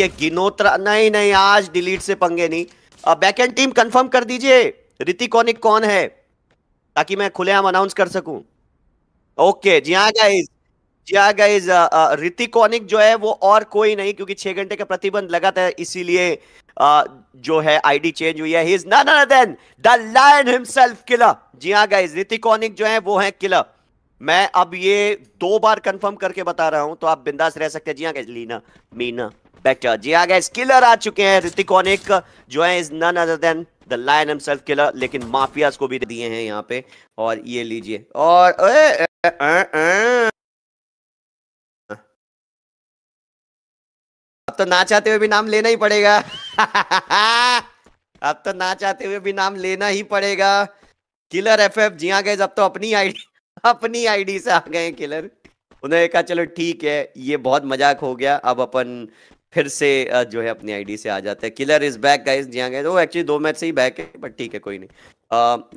के गिनोत्रा नहीं नहीं आज डिलीट से पंगे नहीं बैकएंड टीम कंफर्म कर दीजिए ऋतिकोनिक कौन है ताकि मैं खुलेआम अनाउंस कर सकूं ओके जी हाँ गाइज जी हाँ गाइज ऋतिकोनिक जो है वो और कोई नहीं क्योंकि छह घंटे का प्रतिबंध लगा था इसीलिए जो है आईडी चेंज हुई है he is then the lion himself killer जी हाँ गाइज ऋतिकोनिक जो है वो है किलर मैं अब ये दो बार कंफर्म करके बता रहा हूं तो आप बिंदास रह सकते हैं जी हाँ गाइज लीना मीना बेटर जी आ गए किलर आ चुके हैं ऋतिक ऑनिक जो है is none other than the lion himself killer लेकिन माफियाज को भी दिए हैं यहाँ पे और ये लीजिए और ए, ए, ए, ए, ए, ए, ए, अब तो ना चाहते हुए भी नाम लेना ही पड़ेगा अब तो ना चाहते हुए भी नाम लेना ही पड़ेगा किलर एफ एफ जी आ गए अब तो अपनी आईडी अपनी आईडी से आ गए किलर उन्होंने कहा चलो ठीक है ये बहुत मजाक हो गया अब अपन फिर से जो है अपनी आईडी से आ जाता है किलर इज बैक गाइस जी हां गाइस वो एक्चुअली दो मैच से ही बैक है बट ठीक है कोई नहीं